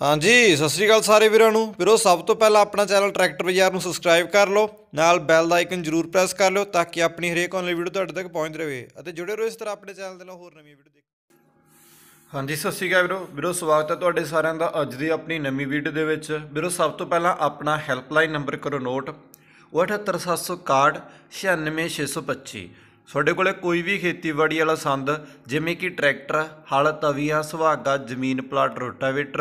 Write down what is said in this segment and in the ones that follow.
ਹਾਂਜੀ ਸਤਿ ਸ੍ਰੀ ਅਕਾਲ ਸਾਰੇ ਵੀਰਾਂ ਨੂੰ ਵੀਰੋ ਸਭ ਤੋਂ ਪਹਿਲਾਂ ਆਪਣਾ ਚੈਨਲ ਟਰੈਕਟਰ ਬਾਜ਼ਾਰ ਨੂੰ ਸਬਸਕ੍ਰਾਈਬ ਕਰ ਲਓ ਨਾਲ ਬੈਲ ਦਾ ਆਈਕਨ ਜ਼ਰੂਰ ਪ੍ਰੈਸ ਕਰ ਲਓ ਤਾਂ ਕਿ ਆਪਣੀ ਹਰੇਕ ਆਨਲਾਈਨ ਵੀਡੀਓ ਤੁਹਾਡੇ ਤੱਕ ਪਹੁੰਚਦੀ ਰਹੇ ਅਤੇ ਜੁੜੇ ਰਹੋ ਇਸ ਤਰ੍ਹਾਂ ਆਪਣੇ ਚੈਨਲ ਦੇ ਨਾਲ ਹੋਰ ਨਵੀਆਂ ਵੀਡੀਓ ਦੇਖ ਹਾਂਜੀ ਸਤਿ ਸ੍ਰੀ ਅਕਾਲ ਵੀਰੋ ਵੀਰੋ ਸਵਾਗਤ ਹੈ ਤੁਹਾਡੇ ਸਾਰਿਆਂ ਦਾ ਅੱਜ ਦੀ ਆਪਣੀ ਨਵੀਂ ਵੀਡੀਓ ਦੇ ਵਿੱਚ ਵੀਰੋ ਸਭ ਤੋਂ ਪਹਿਲਾਂ ਆਪਣਾ ਹੈਲਪਲਾਈਨ ਨੰਬਰ ਕਰੋ ਨੋਟ 78761 ਤੁਹਾਡੇ ਕੋਲੇ ਕੋਈ ਵੀ ਖੇਤੀਬਾੜੀ ਵਾਲਾ ਸੰਦ ਜਿਵੇਂ ਕਿ ਟਰੈਕਟਰ ਹਲ ਤਵੀਆਂ ਸੁਹਾਗਾ ਜ਼ਮੀਨ ਪਲਾਟ ਰੋਟਾਵੇਟਰ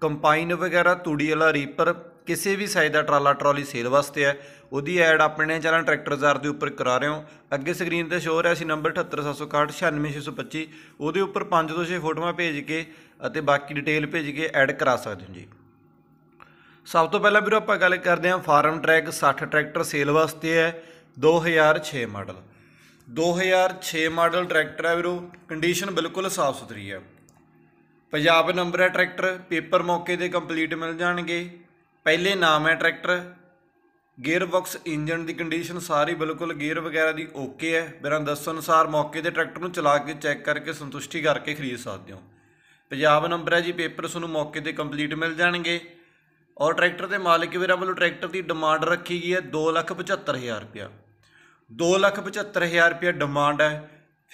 ਕੰਪਾਈਨ ਵਗੈਰਾ ਤੂੜੀ ਵਾਲਾ ਰੀਪਰ ਕਿਸੇ ਵੀ ਸਾਈਜ਼ ਦਾ ਟਰਾਲਾ ਟਰਾਲੀ ਸੇਲ ਵਾਸਤੇ ਹੈ ਉਹਦੀ ਐਡ ਆਪਣੇ ਚੈਨਲ ਟਰੈਕਟਰ ਜ਼ਾਰ ਦੇ ਉੱਪਰ ਕਰਾ ਰਹੇ ਹਾਂ ਅੱਗੇ ਸਕਰੀਨ ਤੇ ਸ਼ੋਅ ਰਿਹਾ ਸੀ ਨੰਬਰ 7761696625 ਉਹਦੇ ਉੱਪਰ 5 ਤੋਂ 6 ਫੋਟੋਆਂ ਭੇਜ ਕੇ ਅਤੇ ਬਾਕੀ ਡਿਟੇਲ ਭੇਜ ਕੇ ਐਡ ਕਰਾ ਸਕਦੇ ਹੋ ਜੀ ਸਭ ਤੋਂ ਪਹਿਲਾਂ ਵੀਰੋ ਆਪਾਂ ਗੱਲ ਕਰਦੇ ਹਾਂ ਫਾਰਮ ਟਰੈਕ 60 ਟਰੈਕਟਰ ਸੇਲ ਵਾਸਤੇ ਹੈ 2006 ਮਾਡਲ 2006 ਮਾਡਲ ਟਰੈਕਟਰ ਹੈ ਵੀਰੋ ਕੰਡੀਸ਼ਨ ਬਿਲਕੁਲ ਸਾਫ਼ ਸੁਥਰੀ ਹੈ ਪੰਜਾਬ ਨੰਬਰ ਹੈ ਟਰੈਕਟਰ ਪੇਪਰ ਮੌਕੇ ਤੇ ਕੰਪਲੀਟ ਮਿਲ ਜਾਣਗੇ ਪਹਿਲੇ ਨਾਮ ਹੈ ਟਰੈਕਟਰ ਗੇਅਰ ਬਾਕਸ ਇੰਜਨ ਦੀ ਕੰਡੀਸ਼ਨ ਸਾਰੀ ਬਿਲਕੁਲ ਗੇਅਰ ਵਗੈਰਾ ਦੀ ਓਕੇ ਹੈ ਬਿਰਾਂ ਦੱਸਣ ਅਨੁਸਾਰ ਮੌਕੇ ਤੇ ਟਰੈਕਟਰ ਨੂੰ ਚਲਾ ਕੇ ਚੈੱਕ ਕਰਕੇ ਸੰਤੁਸ਼ਟੀ ਕਰਕੇ ਖਰੀਦ ਸਕਦੇ ਹੋ ਪੰਜਾਬ ਨੰਬਰ ਹੈ ਜੀ ਪੇਪਰ ਤੁਹਾਨੂੰ ਮੌਕੇ ਤੇ ਕੰਪਲੀਟ ਮਿਲ ਜਾਣਗੇ ਔਰ ਟਰੈਕਟਰ ਦੇ ਮਾਲਕ ਵੀਰਾਂ ਵੱਲੋਂ ਟਰੈਕਟਰ ਦੀ ਡਿਮਾਂਡ ਰੱਖੀ ਗਈ ਹੈ 275000 ਰੁਪਿਆ 275000 ਰੁਪਿਆ ਡਿਮਾਂਡ ਹੈ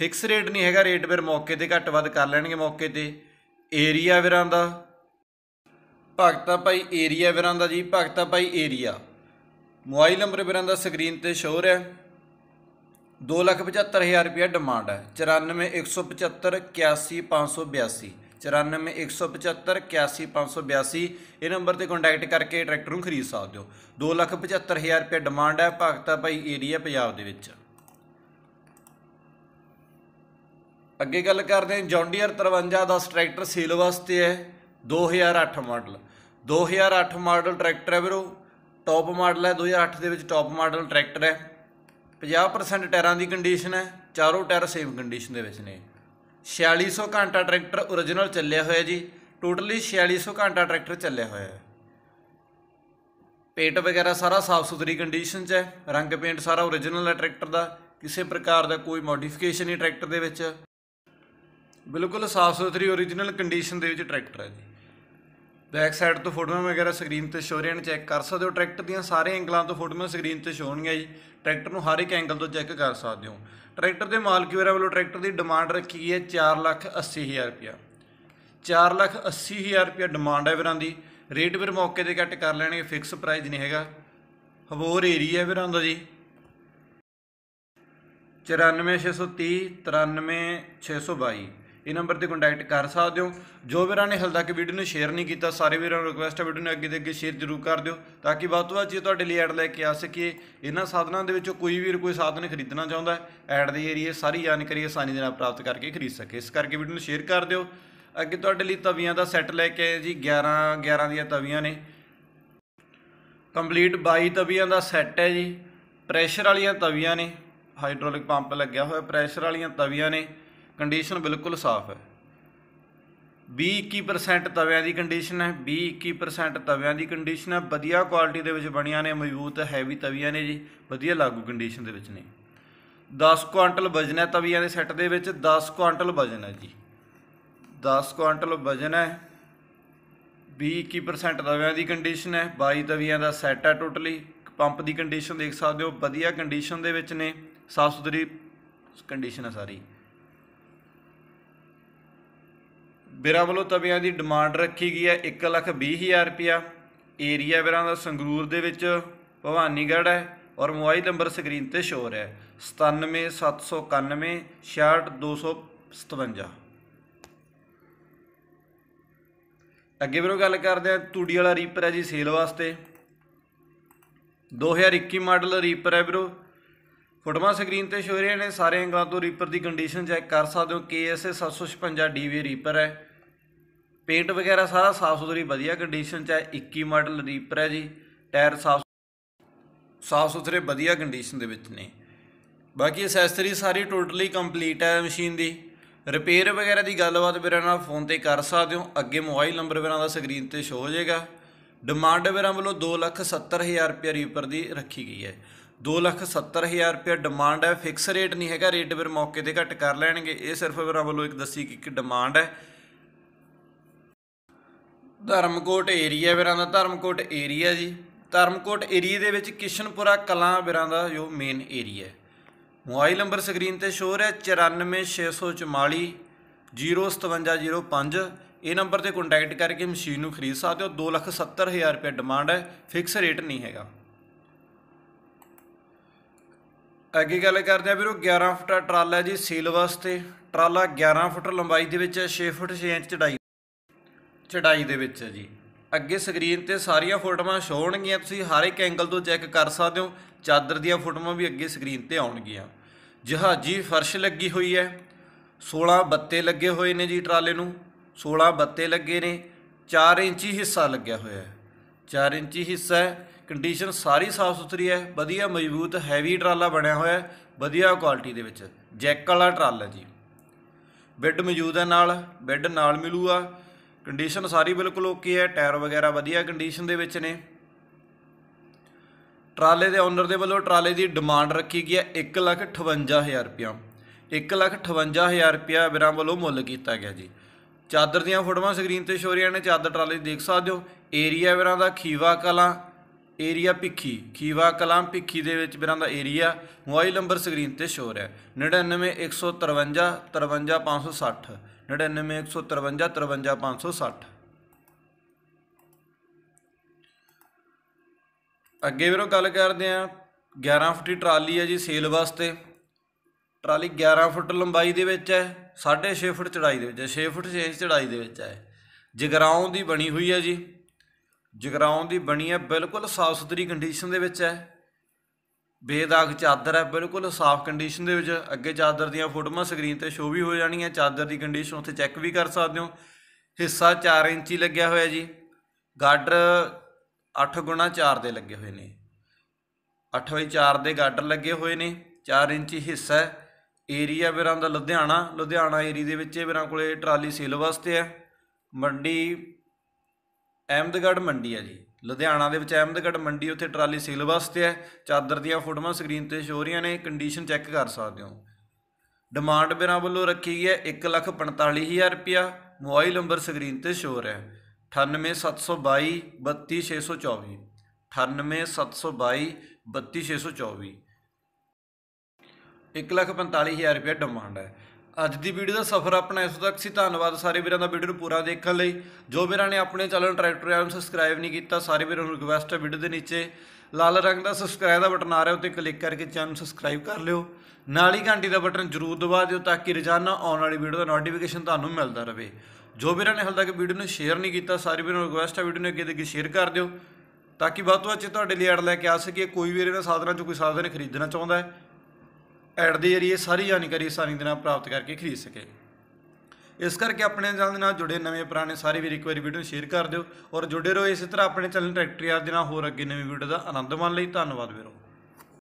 ਫਿਕਸ ਰੇਟ ਨਹੀਂ ਹੈਗਾ ਰੇਟ ਵੀਰ ਮੌਕੇ ਤੇ ਘੱਟ ਵੱਧ ਕਰ ਲੈਣਗੇ ਮੌਕੇ ਤੇ ਏਰੀਆ ਵੀਰਾਂ ਦਾ ਭਗਤਾ ਭਾਈ ਏਰੀਆ ਵੀਰਾਂ ਦਾ ਜੀ ਭਗਤਾ ਭਾਈ ਏਰੀਆ ਮੋਬਾਈਲ ਨੰਬਰ ਵੀਰਾਂ ਦਾ ਸਕਰੀਨ ਤੇ ਸ਼ੋਅ ਰਿਹਾ 275000 ਰੁਪਏ ਡਿਮਾਂਡ ਹੈ 9417581582 9417581582 ਇਹ ਨੰਬਰ ਤੇ ਕੰਟੈਕਟ ਕਰਕੇ ਟਰੈਕਟਰ ਨੂੰ ਖਰੀਦ ਸਕਦੇ ਹੋ 275000 ਰੁਪਏ ਡਿਮਾਂਡ ਹੈ ਭਗਤਾ ਭਾਈ ਏਰੀਆ ਪੰਜਾਬ ਦੇ ਵਿੱਚ ਅੱਗੇ ਗੱਲ ਕਰਦੇ ਹਾਂ ਜੌਂਡੀਅਰ 53 ਦਾ ਟਰੈਕਟਰ ਸੇਲ ਵਾਸਤੇ ਹੈ 2008 ਮਾਡਲ 2008 ਮਾਡਲ ਟਰੈਕਟਰ ਹੈ ਵੀਰੋ ਟੌਪ ਮਾਡਲ ਹੈ 2008 ਦੇ ਵਿੱਚ ਟੌਪ ਮਾਡਲ ਟਰੈਕਟਰ ਹੈ 50% ਟਾਇਰਾਂ ਦੀ ਕੰਡੀਸ਼ਨ ਹੈ ਚਾਰੋਂ ਟਾਇਰ ਸੇਮ ਕੰਡੀਸ਼ਨ ਦੇ ਵਿੱਚ ਨੇ 4600 ਘੰਟਾ ਟਰੈਕਟਰ origignal ਚੱਲਿਆ ਹੋਇਆ ਜੀ ਟੋਟਲੀ 4600 ਘੰਟਾ ਟਰੈਕਟਰ ਚੱਲਿਆ ਹੋਇਆ ਹੈ ਪੇਂਟ ਵਗੈਰਾ ਸਾਰਾ ਸਾਫ ਸੁਥਰੀ ਕੰਡੀਸ਼ਨ 'ਚ ਹੈ ਰੰਗ ਪੇਂਟ ਸਾਰਾ origignal ਹੈ ਟਰੈਕਟਰ ਦਾ ਕਿਸੇ ਪ੍ਰਕਾਰ ਦਾ ਕੋਈ ਮੋਡੀਫਿਕੇਸ਼ਨ ਨਹੀਂ ਟਰੈਕਟਰ ਦੇ ਵਿੱਚ ਬਿਲਕੁਲ ਸਾਫ ਸੁਥਰੀ origignal ਕੰਡੀਸ਼ਨ ਦੇ ਵਿੱਚ ਟਰੈਕਟਰ ਹੈ ਜੀ ਬੈਕ ਸਾਈਡ ਤੋਂ ਫੋਟੋਆਂ ਵਗੈਰਾ ਸਕਰੀਨ ਤੇ ਸ਼ੋ ਰਹੀਆਂ ਨੇ ਚੈੱਕ ਕਰ ਸਕਦੇ ਹੋ ਟਰੈਕਟਰ ਦੀਆਂ ਸਾਰੇ ਐਂਗਲਾਂ ਤੋਂ ਫੋਟੋਆਂ ਸਕਰੀਨ ਤੇ ਸ਼ੋ ਹੋਣਗੀਆਂ ਜੀ ਟਰੈਕਟਰ ਨੂੰ ਹਰ ਇੱਕ ਐਂਗਲ ਤੋਂ ਚੈੱਕ ਕਰ ਸਕਦੇ ਹੋ ਟਰੈਕਟਰ ਦੇ ਮਾਲਕ ਵੀਰਾਂ ਵੱਲੋਂ ਟਰੈਕਟਰ ਦੀ ਡਿਮਾਂਡ ਰੱਖੀ ਗਈ ਹੈ 480000 ਰੁਪਇਆ 480000 ਰੁਪਇਆ ਡਿਮਾਂਡ ਹੈ ਵੀਰਾਂ ਦੀ ਰੇਟ ਵੀਰ ਮੌਕੇ ਤੇ ਘੱਟ ਕਰ ਲੈਣਗੇ ਫਿਕਸ ਪ੍ਰਾਈਸ ਨਹੀਂ ਹੈਗਾ ਹਵੋਰ ਏਰੀਆ ਵੀਰਾਂ ਦਾ ਜੀ 94630 93622 ਇਹ ਨੰਬਰ ਤੇ ਕੰਟੈਕਟ ਕਰ ਸਕਦੇ ਹੋ ਜੋ ਵੀਰਾਂ ਨੇ ਹਲਦਾ ਕਿ ਵੀਡੀਓ ਨੂੰ ਸ਼ੇਅਰ ਨਹੀਂ ਕੀਤਾ ਸਾਰੇ ਵੀਰਾਂ ਨੂੰ ਰਿਕੁਐਸਟ ਹੈ ਵੀਡੀਓ ਨੂੰ ਅੱਗੇ ਦੇ ਅੱਗੇ ਸ਼ੇਅਰ ਜ਼ਰੂਰ ਕਰ ਦਿਓ ਤਾਂ ਕਿ ਵੱਧ ਤੋਂ ਵੱਧ ਜੇ ਤੁਹਾਡੇ ਲਈ ਐਡ ਲੈ ਕੇ ਆ ਸਕੀਏ ਇਹਨਾਂ ਸਾਧਨਾਂ ਦੇ ਵਿੱਚੋਂ ਕੋਈ ਵੀਰ ਕੋਈ ਸਾਧਨ ਖਰੀਦਣਾ ਚਾਹੁੰਦਾ ਹੈ ਐਡ ਦੇ ਏਰੀਏ ਸਾਰੀ ਜਾਣਕਾਰੀ ਆਸਾਨੀ ਦੇ ਨਾਲ ਪ੍ਰਾਪਤ ਕਰਕੇ ਖਰੀਦ ਸਕੇ ਇਸ ਕਰਕੇ ਵੀਡੀਓ ਨੂੰ ਸ਼ੇਅਰ ਕਰ ਦਿਓ ਅੱਗੇ ਤੁਹਾਡੇ ਲਈ ਤਵੀਆਂ ਦਾ ਸੈੱਟ ਲੈ ਕੇ ਆਏ ਜੀ 11 11 ਦੀਆਂ ਤਵੀਆਂ ਨੇ ਕੰਪਲੀਟ 22 ਤਵੀਆਂ ਦਾ ਸੈੱਟ ਹੈ ਜੀ ਪ੍ਰੈਸ਼ਰ ਵਾਲੀਆਂ ਤਵੀਆਂ ਨੇ ਹਾਈਡ੍ਰੋਲਿਕ ਪੰਪ ਲੱਗਿਆ ਹੋਇਆ ਪ੍ਰੈਸ਼ਰ ਵਾਲੀਆਂ ਤਵੀਆਂ ਨੇ ਕੰਡੀਸ਼ਨ ਬਿਲਕੁਲ ਸਾਫ਼ ਹੈ B 21% ਤਵਿਆਂ ਦੀ ਕੰਡੀਸ਼ਨ ਹੈ B 21% ਤਵਿਆਂ ਦੀ ਕੰਡੀਸ਼ਨ ਹੈ ਵਧੀਆ ਕੁਆਲਿਟੀ ਦੇ ਵਿੱਚ ਬਣੀਆਂ ਨੇ ਮਜ਼ਬੂਤ ਹੈਵੀ ਤਵਿਆਂ ਨੇ ਜੀ ਵਧੀਆ ਲਾਗੂ ਕੰਡੀਸ਼ਨ ਦੇ ਵਿੱਚ ਨੇ 10 ਕੁਇੰਟਲ ਵਜਨ ਹੈ ਤਵਿਆਂ ਦੇ ਸੈੱਟ ਦੇ ਵਿੱਚ 10 ਕੁਇੰਟਲ ਵਜਨ ਹੈ ਜੀ 10 ਕੁਇੰਟਲ ਵਜਨ ਹੈ 21% ਤਵਿਆਂ ਦੀ ਕੰਡੀਸ਼ਨ ਹੈ 22 ਤਵਿਆਂ ਦਾ ਸੈੱਟ ਹੈ ਟੋਟਲੀ ਪੰਪ ਦੀ ਕੰਡੀਸ਼ਨ ਦੇਖ ਸਕਦੇ ਹੋ ਵਧੀਆ ਕੰਡੀਸ਼ਨ ਦੇ ਵਿੱਚ ਨੇ ਸਾਫ ਸੁਥਰੀ ਕੰਡੀਸ਼ਨ ਹੈ ਸਾਰੀ ਬਿਰਾਂ ਵੱਲੋਂ ਤਵਿਆਂ ਦੀ ਡਿਮਾਂਡ ਰੱਖੀ ਗਈ ਹੈ 1 ਲੱਖ 20 ਹਜ਼ਾਰ ਰੁਪਿਆ ਏਰੀਆ ਵੀਰਾਂ ਦਾ ਸੰਗਰੂਰ ਦੇ ਵਿੱਚ ਭਵਾਨੀਗੜ੍ਹ ਹੈ ਔਰ ਮੋਬਾਈਲ ਨੰਬਰ ਸਕਰੀਨ ਤੇ ਸ਼ੋ ਰਿਹਾ ਹੈ 97791 6257 ਅੱਗੇ ਵੀਰੋ ਗੱਲ ਕਰਦੇ ਆ ਤੂੜੀ ਵਾਲਾ ਰੀਪਰ ਹੈ ਜੀ ਸੇਲ ਵਾਸਤੇ 2021 ਮਾਡਲ ਰੀਪਰ ਹੈ ਵੀਰੋ ਫੋਟੋਆਂ ਸਕਰੀਨ ਤੇ ਸ਼ੋ ਰਹੀਆਂ ਨੇ ਸਾਰੇ ਅੰਗਾਂ ਤੋਂ ਰੀਪਰ ਦੀ ਕੰਡੀਸ਼ਨ ਚੈੱਕ ਕਰ ਸਕਦੇ ਹੋ KSA 756 DV ਰੀਪਰ ਹੈ ਪੇਂਟ ਵਗੈਰਾ ਸਾਰਾ ਸਾਫ ਸੁਥਰੀ ਵਧੀਆ ਕੰਡੀਸ਼ਨ ਚ ਹੈ 21 ਮਾਡਲ ਰੀਪਰ ਹੈ ਜੀ ਟਾਇਰ ਸਾਫ ਸਾਫ ਸੁਥਰੇ ਵਧੀਆ ਕੰਡੀਸ਼ਨ ਦੇ ਵਿੱਚ ਨੇ ਬਾਕੀ ਐਸੈਸਰੀ ਸਾਰੀ ਟੋਟਲੀ ਕੰਪਲੀਟ ਹੈ ਮਸ਼ੀਨ ਦੀ ਰਿਪੇਅਰ ਵਗੈਰਾ ਦੀ ਗੱਲਬਾਤ ਵੀਰਾਂ ਨਾਲ ਫੋਨ ਤੇ ਕਰ ਸਕਦੇ ਹੋ ਅੱਗੇ ਮੋਬਾਈਲ ਨੰਬਰ ਵੀਰਾਂ ਦਾ ਸਕਰੀਨ ਤੇ ਸ਼ੋ ਹੋ ਜਾਏਗਾ ਡਿਮਾਂਡ ਵੀਰਾਂ ਵੱਲੋਂ 270000 ਰੁਪਏ ਰੀਪਰ ਦੀ ਰੱਖੀ ਗਈ ਹੈ 270000 ਰੁਪਏ ਡਿਮਾਂਡ ਹੈ ਫਿਕਸ ਰੇਟ ਨਹੀਂ ਹੈਗਾ ਰੇਟ ਵੀਰ ਮੌਕੇ ਤੇ ਘੱਟ ਕਰ ਲੈਣਗੇ ਇਹ ਸਿਰਫ ਵੀਰਾਂ ਵੱਲੋਂ ਇੱਕ ਦੱਸੀ ਕਿ ਕਿ ਡਿਮਾਂਡ ਹੈ ਧਰਮਕੋਟ ਏਰੀਆ ਵੀਰਾਂ ਦਾ ਧਰਮਕੋਟ ਏਰੀਆ ਜੀ ਧਰਮਕੋਟ ਏਰੀਆ ਦੇ ਵਿੱਚ ਕਿਸ਼ਨਪੁਰਾ ਕਲਾਂ ਵੀਰਾਂ ਦਾ ਜੋ ਮੇਨ ਏਰੀਆ ਹੈ ਮੋਬਾਈਲ ਨੰਬਰ ਸਕਰੀਨ ਤੇ ਸ਼ੋਅ ਰਿਹਾ 94644 05705 ਇਹ ਨੰਬਰ ਤੇ ਕੰਟੈਕਟ ਕਰਕੇ ਮਸ਼ੀਨ ਨੂੰ ਖਰੀਦ ਸਕਦੇ ਹੋ 270000 ਰੁਪਏ ਡਿਮਾਂਡ ਹੈ ਫਿਕਸ ਰੇਟ ਨਹੀਂ ਹੈਗਾ ਅੱਗੇ ਗੱਲ ਕਰਦੇ ਆ ਵੀਰੋ 11 ਫੁੱਟ ਟਰਾਲਾ ਜੀ ਸੀਲ ਵਾਸਤੇ ਟਰਾਲਾ 11 ਫੁੱਟ ਲੰਬਾਈ ਦੇ ਵਿੱਚ ਹੈ 6 ਫੁੱਟ 6 ਇੰਚ ਚੜਾਈ ਚੜਾਈ ਦੇ ਵਿੱਚ ਹੈ ਜੀ ਅੱਗੇ ਸਕਰੀਨ ਤੇ ਸਾਰੀਆਂ ਫੋਟੋਆਂ ਸ਼ੋ ਹੋਣਗੀਆਂ ਤੁਸੀਂ ਹਰ ਇੱਕ ਐਂਗਲ ਤੋਂ ਚੈੱਕ ਕਰ ਸਕਦੇ ਹੋ ਚਾਦਰ ਦੀਆਂ ਫੋਟੋਆਂ ਵੀ ਅੱਗੇ ਸਕਰੀਨ ਤੇ ਆਉਣਗੀਆਂ ਜਹਾਜੀ ਫਰਸ਼ ਲੱਗੀ ਹੋਈ ਹੈ 16 ਬੱਤੇ ਲੱਗੇ ਹੋਏ ਨੇ ਜੀ ਟਰਾਲੇ ਨੂੰ 16 ਬੱਤੇ ਲੱਗੇ ਨੇ 4 ਇੰਚੀ ਹਿੱਸਾ ਲੱਗਿਆ ਹੋਇਆ ਹੈ 4 ਇੰਚੀ ਹਿੱਸਾ ਹੈ ਕੰਡੀਸ਼ਨ ਸਾਰੀ ਸਾਫ ਸੁਥਰੀ ਹੈ ਵਧੀਆ ਮਜ਼ਬੂਤ ਹੈਵੀ ਟਰਾਲਾ ਬਣਿਆ ਹੋਇਆ ਹੈ ਵਧੀਆ ਕੁਆਲਿਟੀ ਦੇ ਵਿੱਚ ਜੈਕ ਵਾਲਾ ਟਰਾਲਾ ਜੀ ਬੈੱਡ ਮੌਜੂਦ ਹੈ ਨਾਲ ਬੈੱਡ ਨਾਲ ਮਿਲੂਗਾ ਕੰਡੀਸ਼ਨ ਸਾਰੀ ਬਿਲਕੁਲ ਓਕੇ ਹੈ ਟਾਇਰ ਵਗੈਰਾ ਵਧੀਆ ਕੰਡੀਸ਼ਨ ਦੇ ਵਿੱਚ ਨੇ ਟਰਾਲੇ ਦੇ ਓਨਰ ਦੇ ਵੱਲੋਂ ਟਰਾਲੇ ਦੀ ਡਿਮਾਂਡ ਰੱਖੀ ਗਈ ਹੈ 158000 ਰੁਪਏ 158000 ਰੁਪਿਆ ਵੀਰਾਂ ਵੱਲੋਂ ਮੁੱਲ ਕੀਤਾ ਗਿਆ ਜੀ ਚਾਦਰ ਦੀਆਂ ਫੋਟੋਆਂ ਸਕਰੀਨ ਤੇ ਰਹੀਆਂ ਨੇ ਚਾਦਰ ਟਰਾਲੇ ਦੇਖ ਸਕਦੇ ਹੋ ਏਰੀਆ ਵੀਰਾਂ ਦਾ ਖੀਵਾ ਕਲਾਂ ਏਰੀਆ ਪਿੱਖੀ ਖੀਵਾ ਕਲਾਂ ਪਿੱਖੀ ਦੇ ਵਿੱਚ ਵੀਰਾਂ ਦਾ ਏਰੀਆ ਮੋਬਾਈਲ ਨੰਬਰ ਸਕਰੀਨ ਤੇ ਸ਼ੋਰ ਰਿਹਾ 9915353560 ਅੱਗੇ ਵੀਰੋ ਗੱਲ ਕਰਦੇ ਆ 11 ਫੁੱਟ ਟਰਾਲੀ ਹੈ ਜੀ ਸੇਲ ਵਾਸਤੇ ਟਰਾਲੀ 11 ਫੁੱਟ ਲੰਬਾਈ ਦੇ ਵਿੱਚ ਹੈ 6.5 ਫੁੱਟ ਚੜਾਈ ਦੇ ਵਿੱਚ ਹੈ 6 ਫੁੱਟ 6 ਇੰਚ ਚੜਾਈ ਦੇ ਵਿੱਚ ਹੈ ਜਗਰਾਉਂ ਦੀ ਬਣੀ ਹੋਈ ਹੈ ਜੀ ਜਗਰਾਉਂ ਦੀ ਬਣੀ ਹੈ ਬਿਲਕੁਲ ਸਾਫ ਸੁਥਰੀ ਕੰਡੀਸ਼ਨ ਦੇ ਵਿੱਚ ਹੈ ਬੇਦਾਗ ਚਾਦਰ ਹੈ ਬਿਲਕੁਲ ਸਾਫ਼ ਕੰਡੀਸ਼ਨ ਦੇ ਵਿੱਚ ਅੱਗੇ ਚਾਦਰ ਦੀਆਂ ਫੋਟੋਆਂ ਸਕਰੀਨ ਤੇ ਸ਼ੋ ਵੀ ਹੋ ਜਾਣੀਆਂ ਚਾਦਰ ਦੀ ਕੰਡੀਸ਼ਨ ਉੱਥੇ ਚੈੱਕ ਵੀ ਕਰ ਸਕਦੇ ਹੋ ਹਿੱਸਾ 4 ਇੰਚੀ ਲੱਗਿਆ ਹੋਇਆ ਜੀ ਗਾਡਰ 8 ਗੁਣਾ 4 ਦੇ ਲੱਗੇ ਹੋਏ ਨੇ 8 ਬਾਈ 4 ਦੇ ਗਾਡਰ ਲੱਗੇ ਹੋਏ ਨੇ 4 ਇੰਚੀ ਹਿੱਸਾ ਏਰੀਆ ਵੀਰਾਂ ਦਾ ਲੁਧਿਆਣਾ ਲੁਧਿਆਣਾ ਏਰੀਆ ਦੇ ਵਿੱਚ ਵੀਰਾਂ ਕੋਲੇ ਟਰਾਲੀ ਸੇਲ ਵਾਸਤੇ ਹੈ ਮੰਡੀ ਅਹਿਮਦਗੜ੍ਹ ਮੰਡੀ ਹੈ ਜੀ ਲੁਧਿਆਣਾ ਦੇ ਵਿੱਚ ਅਹਿਮਦਗੜ ਮੰਡੀ ਉੱਥੇ ਟਰਾਲੀ ਸੇਲ ਵਾਸਤੇ ਹੈ ਚਾਦਰ ਦੀਆਂ ਫੋਟੋਆਂ ਸਕਰੀਨ ਤੇ ਸ਼ੋ ਰਹੀਆਂ ਨੇ ਕੰਡੀਸ਼ਨ ਚੈੱਕ ਕਰ ਸਕਦੇ ਹੋ ਡਿਮਾਂਡ ਬਿਨਾ ਵੱਲੋਂ ਰੱਖੀ ਗਈ ਹੈ 145000 ਰੁਪਿਆ ਮੋਬਾਈਲ ਨੰਬਰ ਸਕਰੀਨ ਤੇ ਸ਼ੋ ਰਿਹਾ ਹੈ 98722 32624 98722 32624 145000 ਰੁਪਏ ਡਿਮਾਂਡ ਹੈ ਅੱਜ ਦੀ ਵੀਡੀਓ ਦਾ ਸਫ਼ਰ ਆਪਣਾ ਇਸ ਤੱਕ ਸੀ ਧੰਨਵਾਦ ਸਾਰੇ ਵੀਰਾਂ ਦਾ ਵੀਡੀਓ ਨੂੰ ਪੂਰਾ ਦੇਖਣ ਲਈ ਜੋ ਵੀਰਾਂ ਨੇ ਆਪਣੇ ਚੈਨਲ ਟਰੈਕਟਰ ਆਮ ਸਬਸਕ੍ਰਾਈਬ ਨਹੀਂ ਕੀਤਾ ਸਾਰੇ ਵੀਰਾਂ ਨੂੰ ਰਿਕਵੈਸਟ ਹੈ ਵੀਡੀਓ ਦੇ ਨੀਚੇ ਲਾਲ ਰੰਗ ਦਾ ਸਬਸਕ੍ਰਾਈਬ ਦਾ ਬਟਨ ਆ ਰਿਹਾ ਉੱਤੇ ਕਲਿੱਕ ਕਰਕੇ ਚੈਨਲ ਸਬਸਕ੍ਰਾਈਬ ਕਰ ਲਿਓ ਨਾਲ ਹੀ ਘੰਟੀ ਦਾ ਬਟਨ ਜ਼ਰੂਰ ਦਬਾ ਦਿਓ ਤਾਂ ਕਿ ਰੋਜ਼ਾਨਾ ਆਉਣ ਵਾਲੀ ਵੀਡੀਓ ਦਾ ਨੋਟੀਫਿਕੇਸ਼ਨ ਤੁਹਾਨੂੰ ਮਿਲਦਾ ਰਹੇ ਜੋ ਵੀਰਾਂ ਨੇ ਹਾਲ ਤੱਕ ਵੀਡੀਓ ਨੂੰ ਸ਼ੇਅਰ ਨਹੀਂ ਕੀਤਾ ਸਾਰੇ ਵੀਰਾਂ ਨੂੰ ਰਿਕਵੈਸਟ ਹੈ ਵੀਡੀਓ ਨੂੰ ਅੱਗੇ ਤੇ ਅੱਗੇ ਸ਼ੇਅਰ ਕਰ ਦਿਓ ਤਾਂ ਕਿ ਵੱਧ ਤੋਂ ਵੱਧ ਤੁਹਾਡੇ ਲਈ ਐਡ ਲੈ ਕੇ ਆ ਸਕੀਏ ਕੋਈ ਵੀਰ ਇਹਨਾਂ ਸਾਧਨਾਂ 'ਚ ਕੋਈ ਸਾਧਨ ਖਰੀਦਣਾ ਚਾਹੁੰਦਾ ਹੈ ਐਡ ਦੇ ਜਰੀਏ ਸਾਰੀ ਜਾਣਕਾਰੀ ਸਾਰੀ ਦੇ ਨਾਲ ਪ੍ਰਾਪਤ ਕਰਕੇ ਖਰੀਦ ਸਕੇ ਇਸ ਕਰਕੇ ਆਪਣੇ ਚੈਨਲ ਨਾਲ ਜੁੜੇ ਨਵੇਂ ਪੁਰਾਣੇ ਸਾਰੇ ਵੀ ਰਿਕਵਰੀ ਵੀਡੀਓ ਸ਼ੇਅਰ ਕਰ ਦਿਓ ਔਰ ਜੁੜੇ ਰਹੋ ਇਸੇ ਤਰ੍ਹਾਂ ਆਪਣੇ ਚੈਨਲ ਟਰੈਕਟਰੀ ਯਾਰ ਦੇ ਨਾਲ ਹੋਰ ਅੱਗੇ ਨਵੀਂ ਵੀਡੀਓ ਦਾ ਆਨੰਦ ਮਾਣ ਲਈ ਧੰਨਵਾਦ ਵੀਰੋ